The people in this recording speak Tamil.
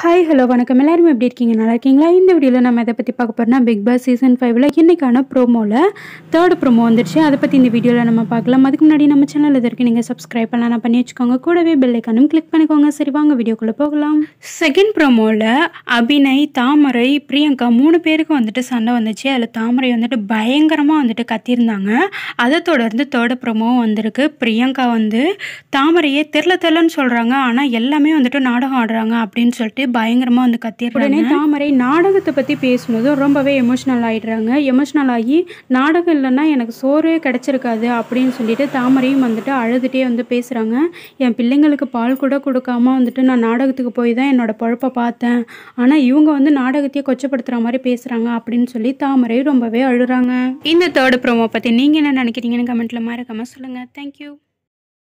ஹாய் ஹலோ வணக்கம் எல்லாரும் எப்படி இருக்கீங்க நல்லா இருக்கீங்களா இந்த வீடியோவில் நம்ம இதை பற்றி பார்க்க போகிறோம்னா பிக் பாஸ் சீசன் ஃபைவ்ல இன்றைக்கான ப்ரோமோவில் தேர்ட் ப்ரோமோ வந்துருச்சு அதை பற்றி இந்த வீடியோவில் நம்ம பார்க்கலாம் அதுக்கு முன்னாடி நம்ம சேனல் வரைக்கும் நீங்கள் சப்ஸ்கிரைப் பண்ணலாம் பண்ணி வச்சுக்கோங்க கூடவே பெல்லைக்கானும் கிளிக் பண்ணிக்கோங்க சரி வாங்க வீடியோக்குள்ளே போகலாம் செகண்ட் ப்ரோமோவில் அபிநய் தாமரை பிரியங்கா மூணு பேருக்கும் வந்துட்டு சண்டை வந்துச்சு அதில் தாமரை வந்துட்டு பயங்கரமாக வந்துட்டு கத்தியிருந்தாங்க அதை தொடர்ந்து தேர்ட் ப்ரோமோவும் வந்திருக்கு பிரியங்கா வந்து தாமரையே தெரில தெரிலன்னு சொல்கிறாங்க ஆனால் எல்லாமே வந்துட்டு நாடகம் ஆடுறாங்க அப்படின்னு சொல்லிட்டு பயங்கரமாக வந்து கத்திடுறாங்க உடனே தாமரை நாடகத்தை பற்றி பேசும்போது ரொம்பவே எமோஷ்னல் ஆகிடுறாங்க எமோஷ்னல் ஆகி நாடகம் இல்லைன்னா எனக்கு சோறே கிடச்சிருக்காது அப்படின்னு சொல்லிட்டு தாமரையும் வந்துட்டு அழுதுகிட்டே வந்து பேசுகிறாங்க என் பிள்ளைங்களுக்கு பால் கூட கொடுக்காம வந்துட்டு நான் நாடகத்துக்கு போய் தான் என்னோடய பழப்பை பார்த்தேன் ஆனால் இவங்க வந்து நாடகத்தையே கொச்சப்படுத்துகிற மாதிரி பேசுகிறாங்க அப்படின்னு சொல்லி தாமரை ரொம்பவே அழுகிறாங்க இந்த தேர்ட் ப்ரோமோ பற்றி நீங்கள் என்ன நினைக்கிறீங்கன்னு கமெண்ட்டில் மறக்காமல் சொல்லுங்கள் தேங்க்யூ